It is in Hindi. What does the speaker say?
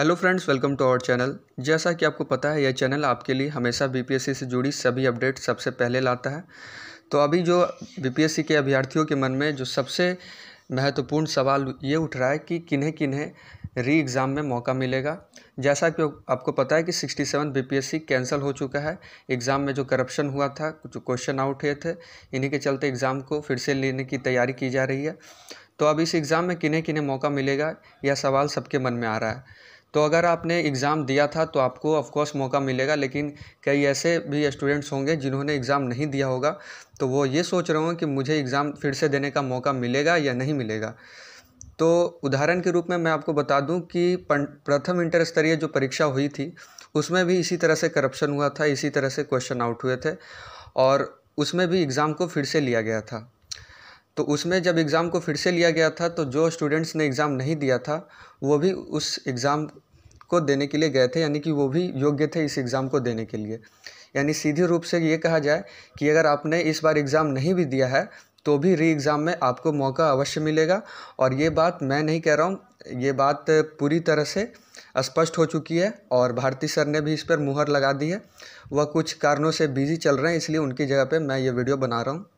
hello friends welcome to our channel जैसा कि आपको पता है यह चैनल आपके लिए हमेशा बीपीएससी से जुड़ी सभी अपडेट सबसे पहले लाता है तो अभी जो बीपीएससी के अभ्यर्थियों के मन में जो सबसे महत्वपूर्ण सवाल ये उठ रहा है कि किन्हें किन्हें री एग्ज़ाम में मौका मिलेगा जैसा कि आपको पता है कि 67 बीपीएससी कैंसिल हो चुका है एग्ज़ाम में जो करप्शन हुआ था जो क्वेश्चन आउट हुए थे इन्हीं के चलते एग्ज़ाम को फिर से लेने की तैयारी की जा रही है तो अब इस एग्ज़ाम में किन्हें किन्हें मौका मिलेगा यह सवाल सबके मन में आ रहा है तो अगर आपने एग्ज़ाम दिया था तो आपको ऑफकोर्स मौका मिलेगा लेकिन कई ऐसे भी स्टूडेंट्स होंगे जिन्होंने एग्ज़ाम नहीं दिया होगा तो वो ये सोच रहे होंगे कि मुझे एग्ज़ाम फिर से देने का मौका मिलेगा या नहीं मिलेगा तो उदाहरण के रूप में मैं आपको बता दूं कि प्रथम इंटर स्तरीय जो परीक्षा हुई थी उसमें भी इसी तरह से करप्शन हुआ था इसी तरह से क्वेश्चन आउट हुए थे और उसमें भी एग्ज़ाम को फिर से लिया गया था तो उसमें जब एग्ज़ाम को फिर से लिया गया था तो जो स्टूडेंट्स ने एग्ज़ाम नहीं दिया था वो भी उस एग्ज़ाम को देने के लिए गए थे यानी कि वो भी योग्य थे इस एग्ज़ाम को देने के लिए यानी सीधे रूप से ये कहा जाए कि अगर आपने इस बार एग्ज़ाम नहीं भी दिया है तो भी री एग्ज़ाम में आपको मौका अवश्य मिलेगा और ये बात मैं नहीं कह रहा हूँ ये बात पूरी तरह से स्पष्ट हो चुकी है और भारती सर ने भी इस पर मुहर लगा दी है वह कुछ कारणों से बिजी चल रहे हैं इसलिए उनकी जगह पे मैं ये वीडियो बना रहा हूँ